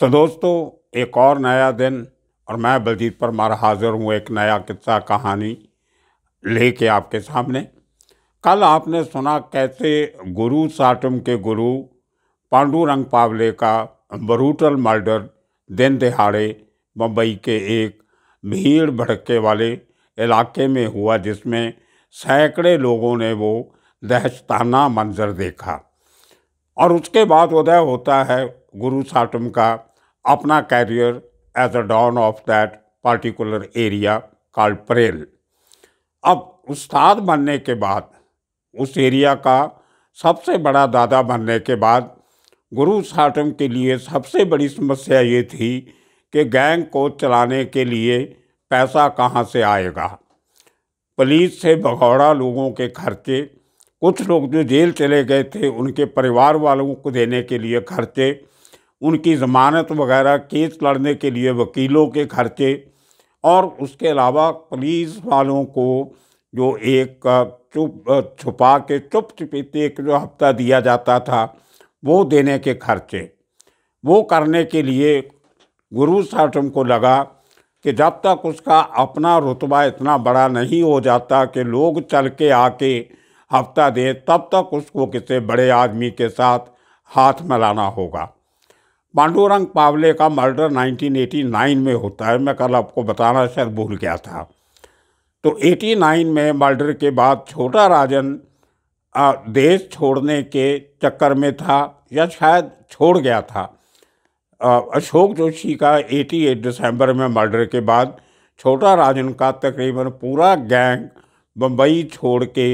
तो दोस्तों एक और नया दिन और मैं बलजीत परमार हाज़िर हूँ एक नया किस्सा कहानी लेके आपके सामने कल आपने सुना कैसे गुरु साटम के गुरु पांडुरंग पावले का ब्रूटल मर्डर दिन दिहाड़े मुंबई के एक भीड़ भड़के वाले इलाके में हुआ जिसमें सैकड़े लोगों ने वो दहशताना मंजर देखा और उसके बाद उदय होता है गुरु साटम का अपना career as a don of that particular area called Parel. अब उस्ताद बनने के बाद उस एरिया का सबसे बड़ा दादा बनने के बाद गुरु साटम के लिए सबसे बड़ी समस्या ये थी कि गैंग को चलाने के लिए पैसा कहाँ से आएगा पुलिस से भगौड़ा लोगों के खर्चे कुछ लोग जो जेल चले गए थे उनके परिवार वालों को देने के लिए खर्चे उनकी ज़मानत वगैरह केस लड़ने के लिए वकीलों के खर्चे और उसके अलावा पुलिस वालों को जो एक चुप छुपा के चुप चुपीते एक जो हफ्ता दिया जाता था वो देने के खर्चे वो करने के लिए गुरु साठम को लगा कि जब तक उसका अपना रुतबा इतना बड़ा नहीं हो जाता कि लोग चल के आके हफ्ता दें तब तक उसको किसी बड़े आदमी के साथ हाथ मिलाना होगा पांडुरंग पावले का मर्डर 1989 में होता है मैं कल आपको बताना शायद भूल गया था तो 89 में मर्डर के बाद छोटा राजन देश छोड़ने के चक्कर में था या शायद छोड़ गया था अशोक जोशी का 88 दिसंबर में मर्डर के बाद छोटा राजन का तकरीबन पूरा गैंग बम्बई छोड़ के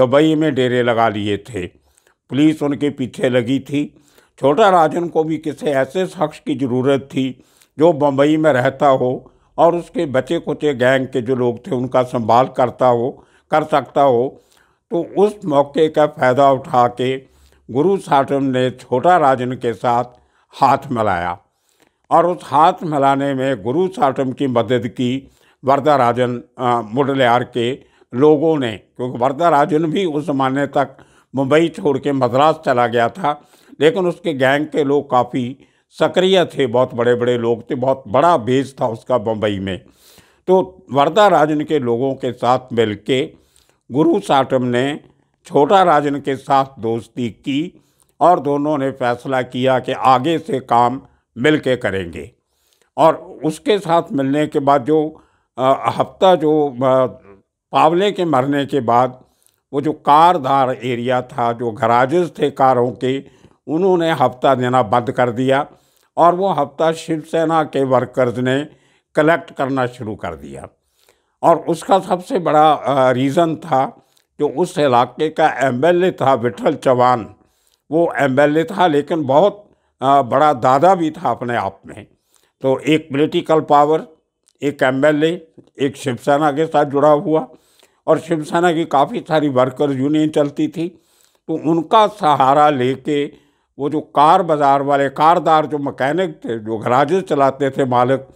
दुबई में डेरे लगा लिए थे पुलिस उनके पीछे लगी थी छोटा राजन को भी किसी ऐसे शख्स की ज़रूरत थी जो बम्बई में रहता हो और उसके बचे कुचे गैंग के जो लोग थे उनका संभाल करता हो कर सकता हो तो उस मौके का फ़ायदा उठा के गुरु साटम ने छोटा राजन के साथ हाथ मिलाया और उस हाथ मिलाने में गुरु साटम की मदद की वरदा राजन मुडलियार के लोगों ने क्योंकि वरदा राजन भी उस ज़माने तक मुंबई छोड़ के मद्रास चला गया था लेकिन उसके गैंग के लोग काफ़ी सक्रिय थे बहुत बड़े बड़े लोग थे बहुत बड़ा भेज था उसका बम्बई में तो वर्धा राजन के लोगों के साथ मिल के गुरु साटम ने छोटा राजन के साथ दोस्ती की और दोनों ने फैसला किया कि आगे से काम मिल के करेंगे और उसके साथ मिलने के बाद जो हफ्ता जो पावले के मरने के बाद वो जो कारदार एरिया था जो गराजेस थे कारों के उन्होंने हफ्ता देना बंद कर दिया और वो हफ्ता शिवसेना के वर्कर्स ने कलेक्ट करना शुरू कर दिया और उसका सबसे बड़ा रीज़न था जो उस इलाके का एम था विठल चौहान वो एम था लेकिन बहुत बड़ा दादा भी था अपने आप में तो एक पॉलिटिकल पावर एक एम एक शिवसेना के साथ जुड़ा हुआ और शिवसेना की काफ़ी सारी वर्कर्स यूनियन चलती थी तो उनका सहारा लेके वो जो कार बाज़ार वाले कारदार जो मकैनिक थे जो गराज चलाते थे मालिक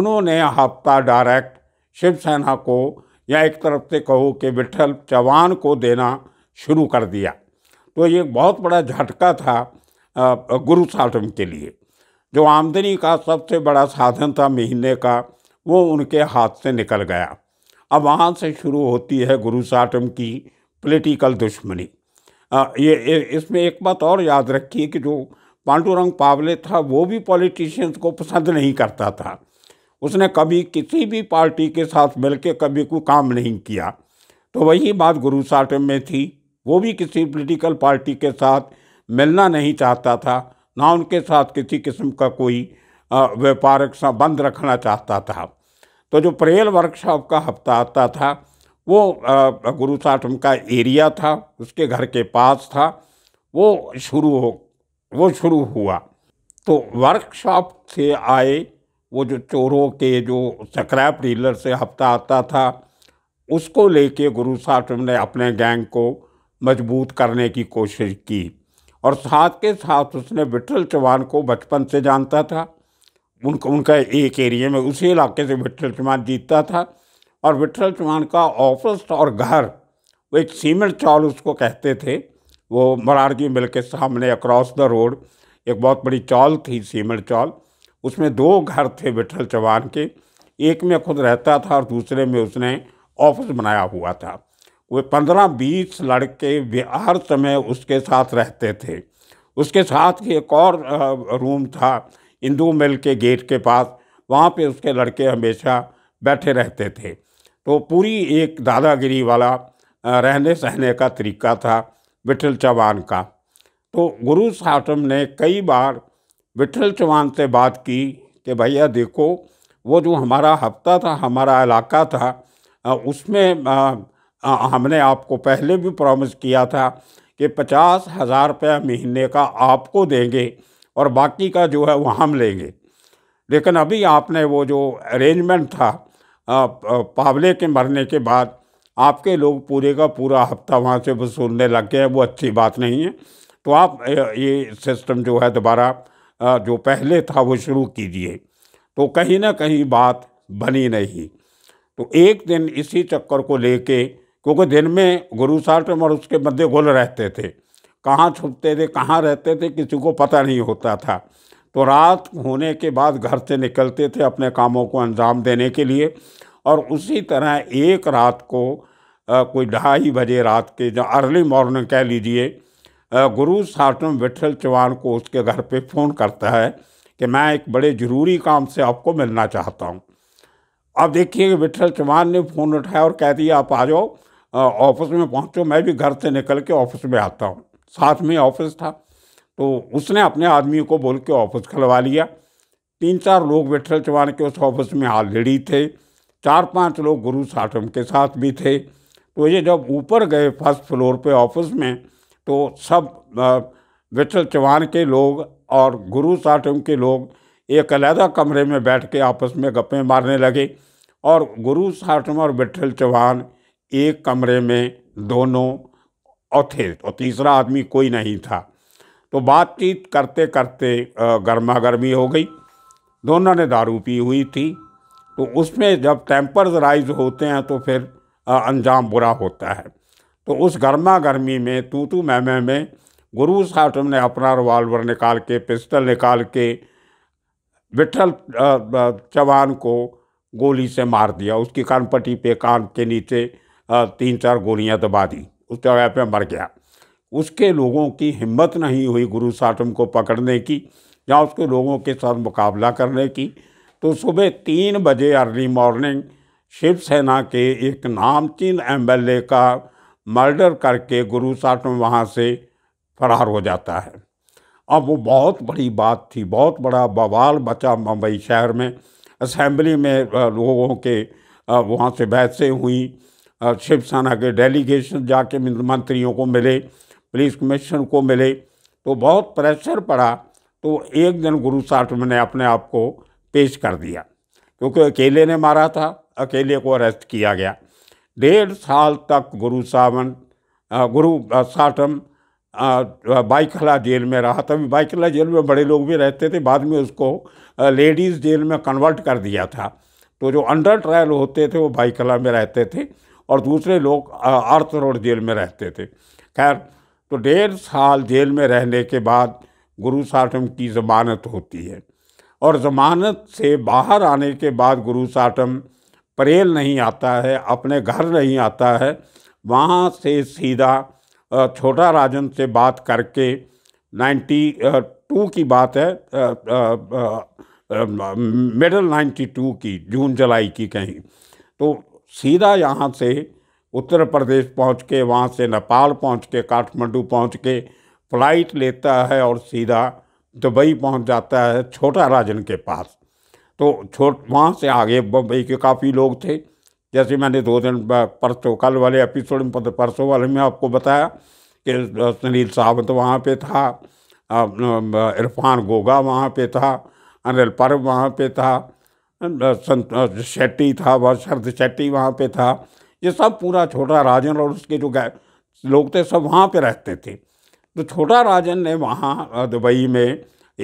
उन्होंने हफ्ता डायरेक्ट शिवसेना को या एक तरफ से कहो कि विठल चौहान को देना शुरू कर दिया तो ये बहुत बड़ा झटका था गुरु साठम के लिए जो आमदनी का सबसे बड़ा साधन था महीने का वो उनके हाथ से निकल गया अब वहाँ से शुरू होती है गुरु साटम की पॉलिटिकल दुश्मनी ये, इसमें एक बात और याद रखिए कि जो पांडुरंग पावले था वो भी पॉलिटिशियंस को पसंद नहीं करता था उसने कभी किसी भी पार्टी के साथ मिलकर कभी कोई काम नहीं किया तो वही बात गुरु साटम में थी वो भी किसी पोलिटिकल पार्टी के साथ मिलना नहीं चाहता था ना उनके साथ किसी किस्म का कोई व्यापारिक संबंध रखना चाहता था तो जो परेल वर्कशॉप का हफ्ता आता था वो गुरु साठम का एरिया था उसके घर के पास था वो शुरू हो वो शुरू हुआ तो वर्कशॉप से आए वो जो चोरों के जो स्क्रैप डीलर से हफ्ता आता था उसको लेके गुरु साठम ने अपने गैंग को मजबूत करने की कोशिश की और साथ के साथ उसने विठल चौहान को बचपन से जानता था उनका उनका एक एरिया में उसी इलाके से विठल चौहान जीतता था और विठल चौहान का ऑफिस और घर वो एक सीमेंट चौल उसको कहते थे वो मरारगी मिल के सामने अक्रॉस द रोड एक बहुत बड़ी चौल थी सीमेंट चौल उसमें दो घर थे विठल चौहान के एक में खुद रहता था और दूसरे में उसने ऑफिस बनाया हुआ था वो पंद्रह बीस लड़के हर समय उसके साथ रहते थे उसके साथ ही एक और रूम था इंदू मिल के गेट के पास वहाँ पे उसके लड़के हमेशा बैठे रहते थे तो पूरी एक दादागिरी वाला रहने सहने का तरीका था विठल चौहान का तो गुरु साहब ने कई बार विठल चौहान से बात की कि भैया देखो वो जो हमारा हफ्ता था हमारा इलाका था उसमें हमने आपको पहले भी प्रॉमिस किया था कि पचास हज़ार रुपया महीने का आपको देंगे और बाकी का जो है वो हम लेंगे लेकिन अभी आपने वो जो अरेंजमेंट था पावले के मरने के बाद आपके लोग पूरे का पूरा हफ्ता वहाँ से वसूलने लग गए वो अच्छी बात नहीं है तो आप ये सिस्टम जो है दोबारा जो पहले था वो शुरू कीजिए तो कहीं ना कहीं बात बनी नहीं तो एक दिन इसी चक्कर को लेके क्योंकि दिन में गुरु साहब और उसके बंदे गुल रहते थे कहाँ छुपते थे कहाँ रहते थे किसी को पता नहीं होता था तो रात होने के बाद घर से निकलते थे अपने कामों को अंजाम देने के लिए और उसी तरह एक रात को आ, कोई ढाई बजे रात के जो अर्ली मॉर्निंग कह लीजिए गुरु साटम विठल चौहान को उसके घर पे फ़ोन करता है कि मैं एक बड़े ज़रूरी काम से आपको मिलना चाहता हूँ अब देखिए विठल चौहान ने फ़ोन उठाया और कह दिया आप आ जाओ ऑफिस में पहुँचो मैं भी घर से निकल के ऑफिस में आता हूँ साथ में ऑफिस था तो उसने अपने आदमी को बोल के ऑफिस खुलवा लिया तीन चार लोग विठल चौहान के उस ऑफिस में ऑलरेडी थे चार पांच लोग गुरु साठम के साथ भी थे तो ये जब ऊपर गए फर्स्ट फ्लोर पे ऑफिस में तो सब विठल चौहान के लोग और गुरु साठम के लोग एक अलहदा कमरे में बैठ के आपस में गप्पे मारने लगे और गुरु साठम और विठल चौहान एक कमरे में दोनों और थे और तीसरा आदमी कोई नहीं था तो बातचीत करते करते गर्मा गर्मी हो गई दोनों ने दारू पी हुई थी तो उसमें जब टेम्पर्स राइज होते हैं तो फिर अंजाम बुरा होता है तो उस गर्मा गर्मी में तू तू मैमे में गुरु साहब ने अपना रिवाल्वर निकाल के पिस्टल निकाल के विठल चवान को गोली से मार दिया उसकी कानपट्टी पे कान के नीचे तीन चार गोलियां दबा दी उस जगह पे मर गया उसके लोगों की हिम्मत नहीं हुई गुरु साटम को पकड़ने की या उसके लोगों के साथ मुकाबला करने की तो सुबह तीन बजे अर्ली मॉर्निंग शिवसेना के एक नामचीन एमएलए का मर्डर करके गुरु साटम वहाँ से फरार हो जाता है अब वो बहुत बड़ी बात थी बहुत बड़ा बवाल बचा मुंबई शहर में असम्बली में लोगों के वहाँ से बहसें हुई शिवसेना के डेलीगेशन जाके मंत्रियों को मिले पुलिस कमिश्नर को मिले तो बहुत प्रेशर पड़ा तो एक दिन गुरु साहब ने अपने आप को पेश कर दिया क्योंकि अकेले ने मारा था अकेले को अरेस्ट किया गया डेढ़ साल तक गुरु सावन गुरु साटम बाइकला जेल में रहा था बाइकला जेल में बड़े लोग भी रहते थे बाद में उसको लेडीज़ जेल में कन्वर्ट कर दिया था तो जो अंडर ट्रायल होते थे वो बाइकला में रहते थे और दूसरे लोग आर्थ रोड जेल में रहते थे खैर तो डेढ़ साल जेल में रहने के बाद गुरु साटम की ज़मानत होती है और ज़मानत से बाहर आने के बाद गुरु साटम परेल नहीं आता है अपने घर नहीं आता है वहाँ से सीधा छोटा राजन से बात करके नाइन्टी टू की बात है मिडल नाइन्टी टू की जून जुलाई की कहीं तो सीधा यहाँ से उत्तर प्रदेश पहुंच के वहाँ से नेपाल पहुंच के काठमांडू पहुंच के फ्लाइट लेता है और सीधा दुबई पहुंच जाता है छोटा राजन के पास तो छोट वहाँ से आगे बम्बई के काफ़ी लोग थे जैसे मैंने दो दिन परसों कल वाले एपिसोड में परसों वाले में आपको बताया कि सुनील सावंत वहाँ पे था इरफान गोगा वहाँ पे था अनिल पर्व वहाँ पे था संत शेट्टी था वह शरद शेट्टी वहाँ पे था ये सब पूरा छोटा राजन और उसके जो लोग थे सब वहाँ पे रहते थे तो छोटा राजन ने वहाँ दुबई में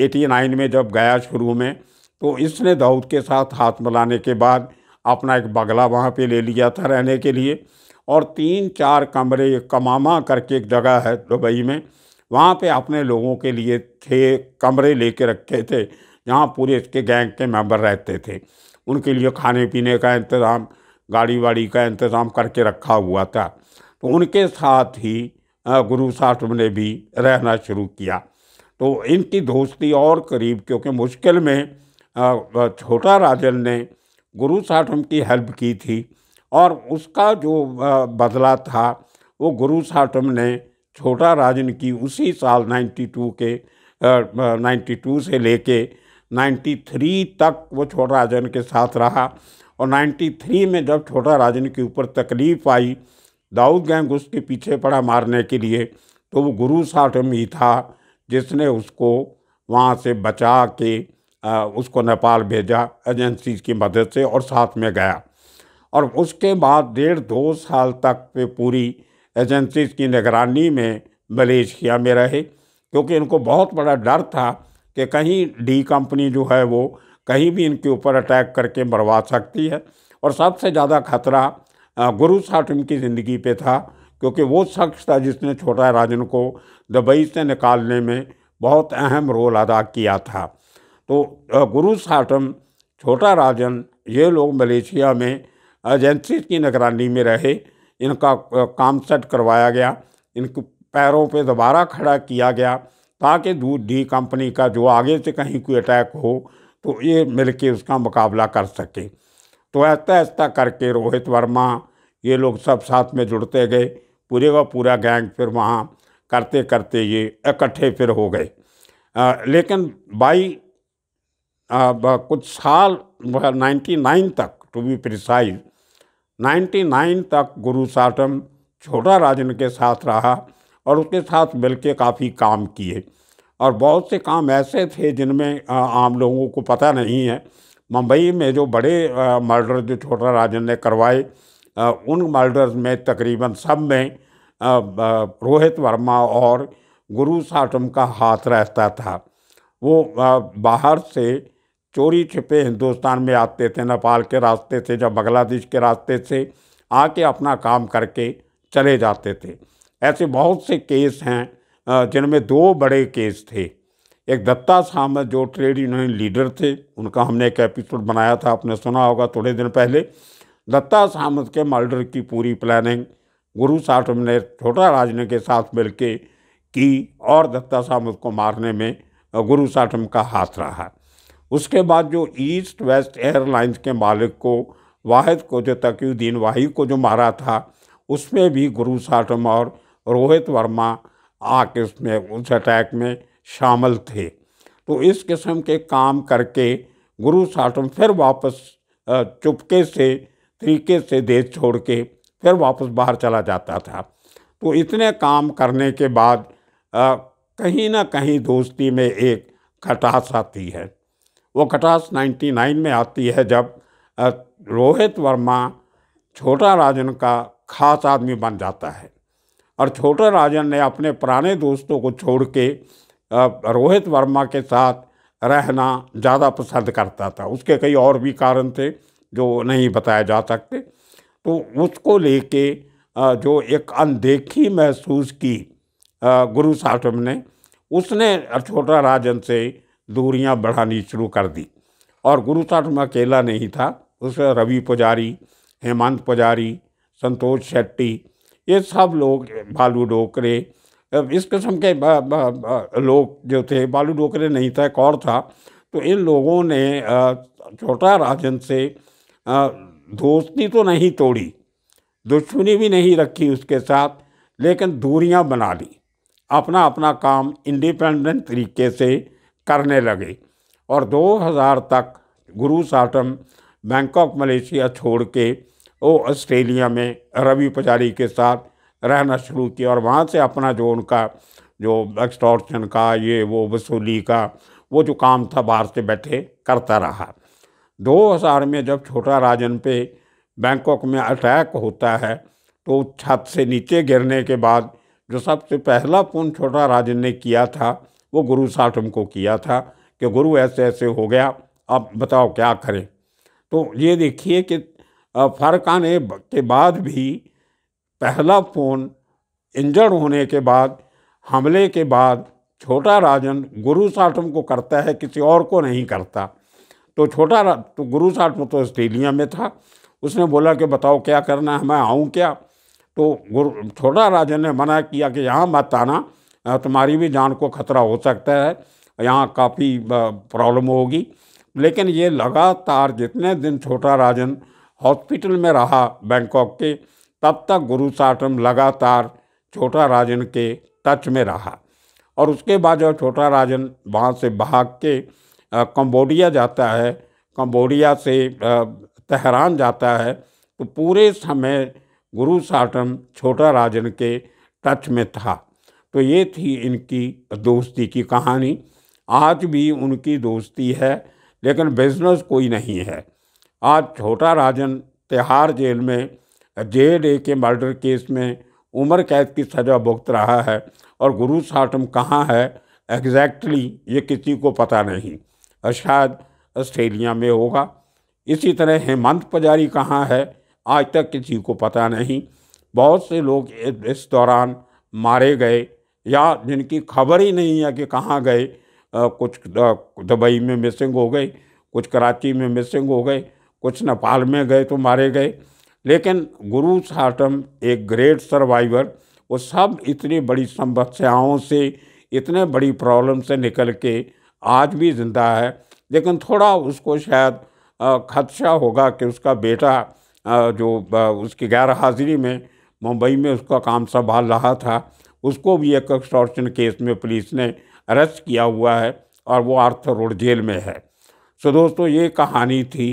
एटी नाइन में जब गया शुरू में तो इसने दाऊद के साथ हाथ मिलाने के बाद अपना एक बगला वहाँ पे ले लिया था रहने के लिए और तीन चार कमरे कमामा करके एक जगह है दुबई में वहाँ पे अपने लोगों के लिए छः कमरे लेके रखे थे जहाँ पूरे इसके गैंग के मेम्बर रहते थे उनके लिए खाने पीने का इंतज़ाम गाड़ी वाड़ी का इंतज़ाम करके रखा हुआ था तो उनके साथ ही गुरु साहब ने भी रहना शुरू किया तो इनकी दोस्ती और करीब क्योंकि मुश्किल में छोटा राजन ने गुरु साठम की हेल्प की थी और उसका जो बदला था वो गुरु साठम ने छोटा राजन की उसी साल 92 के 92 से लेके 93 तक वो छोटा राजन के साथ रहा और 93 में जब छोटा राजन के ऊपर तकलीफ आई दाऊद गैंग उसके पीछे पड़ा मारने के लिए तो वो गुरु साठम ही था जिसने उसको वहाँ से बचा के आ, उसको नेपाल भेजा एजेंसी की मदद से और साथ में गया और उसके बाद डेढ़ दो साल तक वे पूरी एजेंसी की निगरानी में मलेशिया में रहे क्योंकि इनको बहुत बड़ा डर था कि कहीं डी कंपनी जो है वो कहीं भी इनके ऊपर अटैक करके मरवा सकती है और सबसे ज़्यादा खतरा गुरु साठ की ज़िंदगी पे था क्योंकि वो शख्स था जिसने छोटा राजन को दुबई से निकालने में बहुत अहम रोल अदा किया था तो गुरु साटम छोटा राजन ये लोग मलेशिया में एजेंसी की निगरानी में रहे इनका काम सेट करवाया गया इनके पैरों पे दोबारा खड़ा किया गया ताकि दूध डी कंपनी का जो आगे से कहीं कोई अटैक हो तो ये मिल के उसका मुकाबला कर सके तो ऐसा ऐसा करके रोहित वर्मा ये लोग सब साथ में जुड़ते गए पूरे का पूरा गैंग फिर वहाँ करते करते ये इकट्ठे फिर हो गए आ, लेकिन बाई आ, कुछ साल 99 तक टू बी प्रिसाइज 99 तक गुरु साटम छोटा राजन के साथ रहा और उसके साथ मिलके काफ़ी काम किए और बहुत से काम ऐसे थे जिनमें आम लोगों को पता नहीं है मुंबई में जो बड़े मर्डर जो छोटा राजन ने करवाए उन मर्डर्स में तकरीबन सब में रोहित वर्मा और गुरु साटम का हाथ रहता था वो बाहर से चोरी छिपे हिंदुस्तान में आते थे नेपाल के रास्ते से जब बांग्लादेश के रास्ते से आके अपना काम करके चले जाते थे ऐसे बहुत से केस हैं जिनमें दो बड़े केस थे एक दत्ता सामत जो ट्रेड यूनियन लीडर थे उनका हमने एक एपिसोड बनाया था आपने सुना होगा थोड़े दिन पहले दत्ता सामत के मर्डर की पूरी प्लानिंग गुरु साठम ने छोटा राजने के साथ मिलके की और दत्ता सामद को मारने में गुरु साठम का हाथ रहा उसके बाद जो ईस्ट वेस्ट एयरलाइंस के मालिक को वाहिद को जो तकीुद्दीन वाही को जो मारा था उसमें भी गुरु साठम और रोहित वर्मा आके उसमें उस अटैक में शामिल थे तो इस किस्म के काम करके गुरु साटम फिर वापस चुपके से तरीके से देश छोड़ के फिर वापस बाहर चला जाता था तो इतने काम करने के बाद आ, कहीं ना कहीं दोस्ती में एक खटास आती है वो खटास 99 में आती है जब रोहित वर्मा छोटा राजन का खास आदमी बन जाता है और छोटा राजन ने अपने पुराने दोस्तों को छोड़ के रोहित वर्मा के साथ रहना ज़्यादा पसंद करता था उसके कई और भी कारण थे जो नहीं बताए जा सकते तो उसको लेके जो एक अनदेखी महसूस की गुरु साहब ने उसने छोटा राजन से दूरियां बढ़ानी शुरू कर दी और गुरु साहब अकेला नहीं था उसमें रवि पुजारी हेमंत पुजारी संतोष शेट्टी ये सब लोग बालू डोकरे इस किस्म के बा, बा, बा, लोग जो थे बालू डोकरे नहीं था एक और था तो इन लोगों ने छोटा राजन से दोस्ती तो नहीं तोड़ी दुश्मनी भी नहीं रखी उसके साथ लेकिन दूरियां बना ली अपना अपना काम इंडिपेंडेंट तरीके से करने लगे और 2000 तक गुरु साटम बैंकॉक मलेशिया छोड़ के वो ऑस्ट्रेलिया में रवि पुजारी के साथ रहना शुरू किया और वहाँ से अपना जो उनका जो एक्सटॉर्शन का ये वो वसूली का वो जो काम था बाहर से बैठे करता रहा 2000 में जब छोटा राजन पे बैंकॉक में अटैक होता है तो छत से नीचे गिरने के बाद जो सबसे पहला फोन छोटा राजन ने किया था वो गुरु साठम को किया था कि गुरु ऐसे ऐसे हो गया अब बताओ क्या करें तो ये देखिए कि फ़र्क आने के बाद भी पहला फ़ोन इंजर्ड होने के बाद हमले के बाद छोटा राजन गुरु साठम को करता है किसी और को नहीं करता तो छोटा तो गुरु साठम तो ऑस्ट्रेलिया में था उसने बोला कि बताओ क्या करना है मैं आऊँ क्या तो गुरु छोटा राजन ने मना किया कि यहाँ मत आना तुम्हारी भी जान को खतरा हो सकता है यहाँ काफ़ी प्रॉब्लम होगी लेकिन ये लगातार जितने दिन छोटा राजन हॉस्पिटल में रहा बैंकॉक के तब तक गुरु साटम लगातार छोटा राजन के टच में रहा और उसके बाद जब छोटा राजन वहाँ से भाग के कंबोडिया जाता है कंबोडिया से तेहरान जाता है तो पूरे समय गुरु साटम छोटा राजन के टच में था तो ये थी इनकी दोस्ती की कहानी आज भी उनकी दोस्ती है लेकिन बिजनेस कोई नहीं है आज छोटा राजन तिहाड़ जेल में जे डे के मर्डर केस में उम्र कैद की सज़ा भुगत रहा है और गुरु साटम कहाँ है एग्जैक्टली ये किसी को पता नहीं शायद ऑस्ट्रेलिया में होगा इसी तरह हेमंत पुजारी कहाँ है आज तक किसी को पता नहीं बहुत से लोग इस दौरान मारे गए या जिनकी खबर ही नहीं है कि कहाँ गए कुछ दुबई में मिसिंग हो गए कुछ कराची में मिसिंग हो गए कुछ नेपाल में गए तो मारे गए लेकिन गुरु साटम एक ग्रेट सर्वाइवर वो सब इतनी बड़ी समस्याओं से इतने बड़ी प्रॉब्लम से निकल के आज भी ज़िंदा है लेकिन थोड़ा उसको शायद खदशा होगा कि उसका बेटा जो उसकी गैर हाजिरी में मुंबई में उसका काम संभाल रहा था उसको भी एक एक्सटॉर्शन केस में पुलिस ने अरेस्ट किया हुआ है और वो आर्थर रोड जेल में है सो दोस्तों ये कहानी थी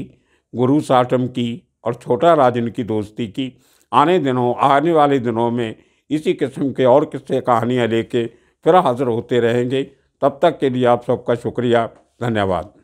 गुरु साटम की और छोटा राजन की दोस्ती की आने दिनों आने वाले दिनों में इसी किस्म के और किस्से कहानियाँ लेके फिर हाजिर होते रहेंगे तब तक के लिए आप सबका शुक्रिया धन्यवाद